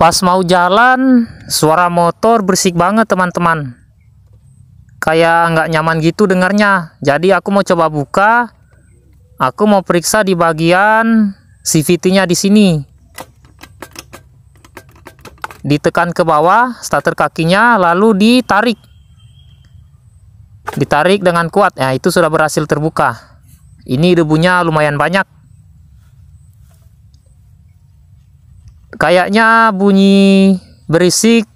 Pas mau jalan, suara motor berisik banget teman-teman. Kayak nggak nyaman gitu dengarnya. Jadi aku mau coba buka. Aku mau periksa di bagian CVT-nya di sini. Ditekan ke bawah starter kakinya lalu ditarik. Ditarik dengan kuat. Ya, itu sudah berhasil terbuka. Ini debunya lumayan banyak. Kayaknya bunyi berisik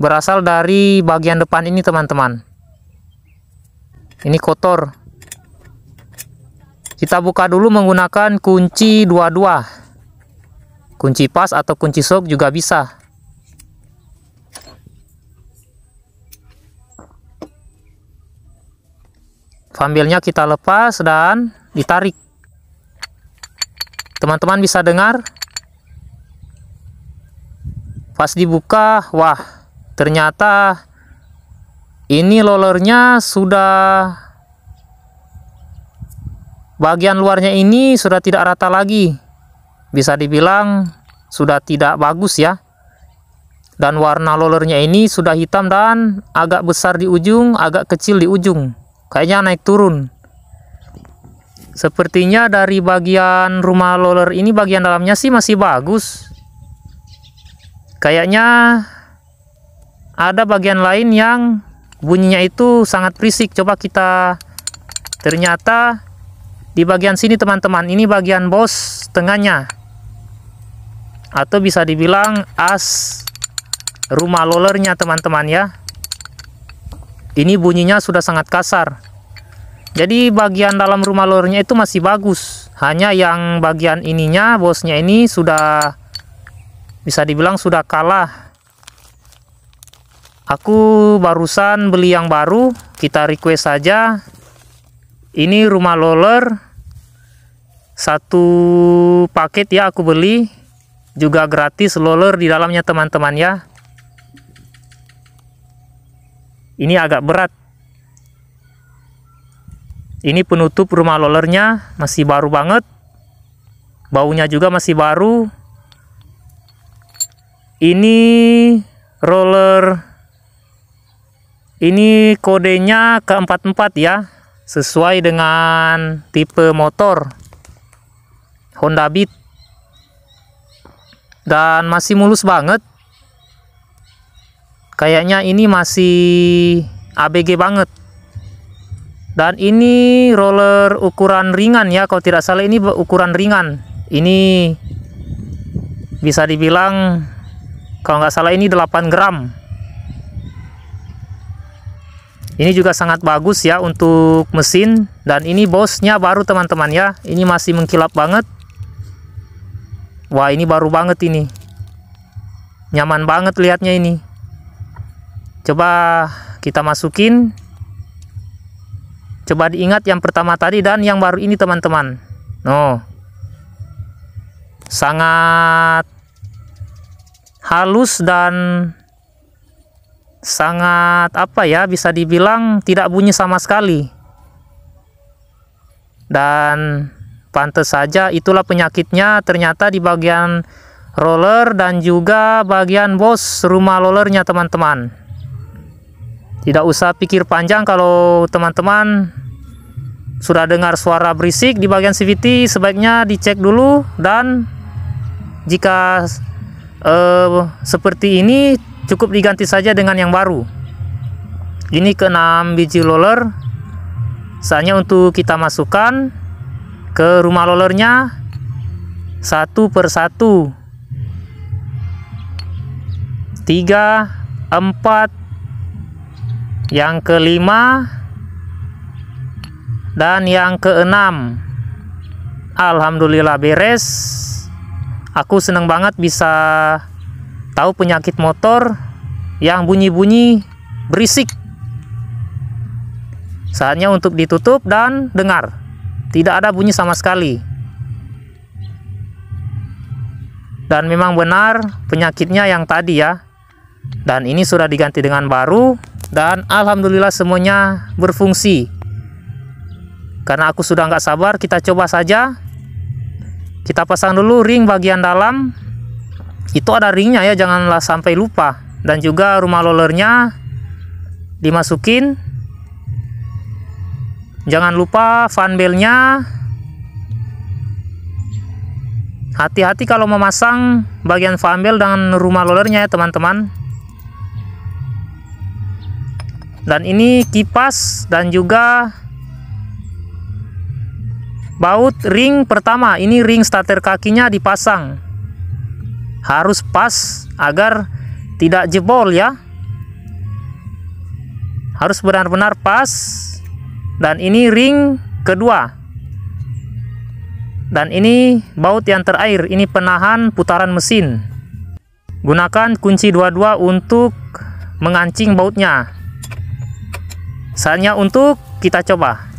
berasal dari bagian depan ini teman-teman. Ini kotor. Kita buka dulu menggunakan kunci dua-dua. Kunci pas atau kunci sok juga bisa. Fambelnya kita lepas dan ditarik. Teman-teman bisa dengar? pas dibuka wah ternyata ini lolernya sudah bagian luarnya ini sudah tidak rata lagi bisa dibilang sudah tidak bagus ya dan warna lolernya ini sudah hitam dan agak besar di ujung agak kecil di ujung kayaknya naik turun sepertinya dari bagian rumah loler ini bagian dalamnya sih masih bagus kayaknya ada bagian lain yang bunyinya itu sangat berisik coba kita ternyata di bagian sini teman-teman ini bagian bos tengahnya atau bisa dibilang as rumah lolernya teman-teman ya ini bunyinya sudah sangat kasar jadi bagian dalam rumah lolernya itu masih bagus hanya yang bagian ininya bosnya ini sudah bisa dibilang sudah kalah aku barusan beli yang baru kita request saja ini rumah roller satu paket ya aku beli juga gratis roller di dalamnya teman-teman ya ini agak berat ini penutup rumah lolernya masih baru banget baunya juga masih baru ini roller ini kodenya keempat empat ya sesuai dengan tipe motor Honda Beat dan masih mulus banget kayaknya ini masih ABG banget dan ini roller ukuran ringan ya kalau tidak salah ini ukuran ringan ini bisa dibilang kalau nggak salah ini 8 gram ini juga sangat bagus ya untuk mesin dan ini bosnya baru teman-teman ya ini masih mengkilap banget wah ini baru banget ini nyaman banget lihatnya ini coba kita masukin coba diingat yang pertama tadi dan yang baru ini teman-teman no sangat halus dan sangat apa ya bisa dibilang tidak bunyi sama sekali dan pantas saja itulah penyakitnya ternyata di bagian roller dan juga bagian bos rumah rollernya teman-teman tidak usah pikir panjang kalau teman-teman sudah dengar suara berisik di bagian CVT sebaiknya dicek dulu dan jika uh, seperti ini cukup diganti saja dengan yang baru ini ke 6 biji loler saatnya untuk kita masukkan ke rumah lolernya satu per satu. tiga empat yang kelima dan yang keenam Alhamdulillah beres aku senang banget bisa tahu penyakit motor yang bunyi-bunyi berisik. Saatnya untuk ditutup dan dengar. Tidak ada bunyi sama sekali. Dan memang benar penyakitnya yang tadi ya. Dan ini sudah diganti dengan baru dan alhamdulillah semuanya berfungsi. Karena aku sudah nggak sabar, kita coba saja kita pasang dulu ring bagian dalam itu ada ringnya ya janganlah sampai lupa dan juga rumah lolernya dimasukin jangan lupa fan belnya hati-hati kalau memasang bagian fan bel dengan rumah lolernya ya teman-teman dan ini kipas dan juga baut ring pertama ini ring starter kakinya dipasang harus pas agar tidak jebol ya harus benar-benar pas dan ini ring kedua dan ini baut yang terakhir ini penahan putaran mesin gunakan kunci dua-dua untuk mengancing bautnya saatnya untuk kita coba